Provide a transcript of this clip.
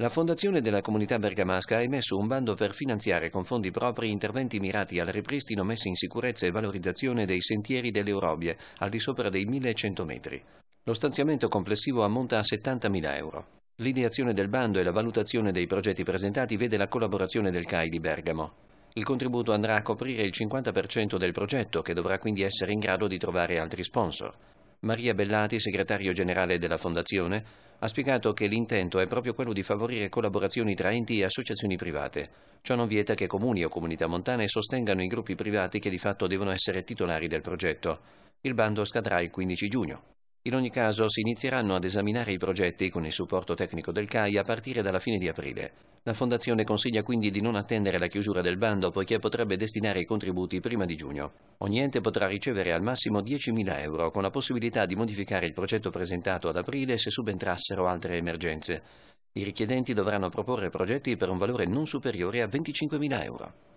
La Fondazione della Comunità Bergamasca ha emesso un bando per finanziare con fondi propri interventi mirati al ripristino, messi in sicurezza e valorizzazione dei sentieri delle Orobie, al di sopra dei 1100 metri. Lo stanziamento complessivo ammonta a 70.000 euro. L'ideazione del bando e la valutazione dei progetti presentati vede la collaborazione del CAI di Bergamo. Il contributo andrà a coprire il 50% del progetto, che dovrà quindi essere in grado di trovare altri sponsor. Maria Bellati, segretario generale della Fondazione, ha spiegato che l'intento è proprio quello di favorire collaborazioni tra enti e associazioni private. Ciò non vieta che comuni o comunità montane sostengano i gruppi privati che di fatto devono essere titolari del progetto. Il bando scadrà il 15 giugno. In ogni caso si inizieranno ad esaminare i progetti con il supporto tecnico del CAI a partire dalla fine di aprile. La Fondazione consiglia quindi di non attendere la chiusura del bando poiché potrebbe destinare i contributi prima di giugno. Ogni ente potrà ricevere al massimo 10.000 euro con la possibilità di modificare il progetto presentato ad aprile se subentrassero altre emergenze. I richiedenti dovranno proporre progetti per un valore non superiore a 25.000 euro.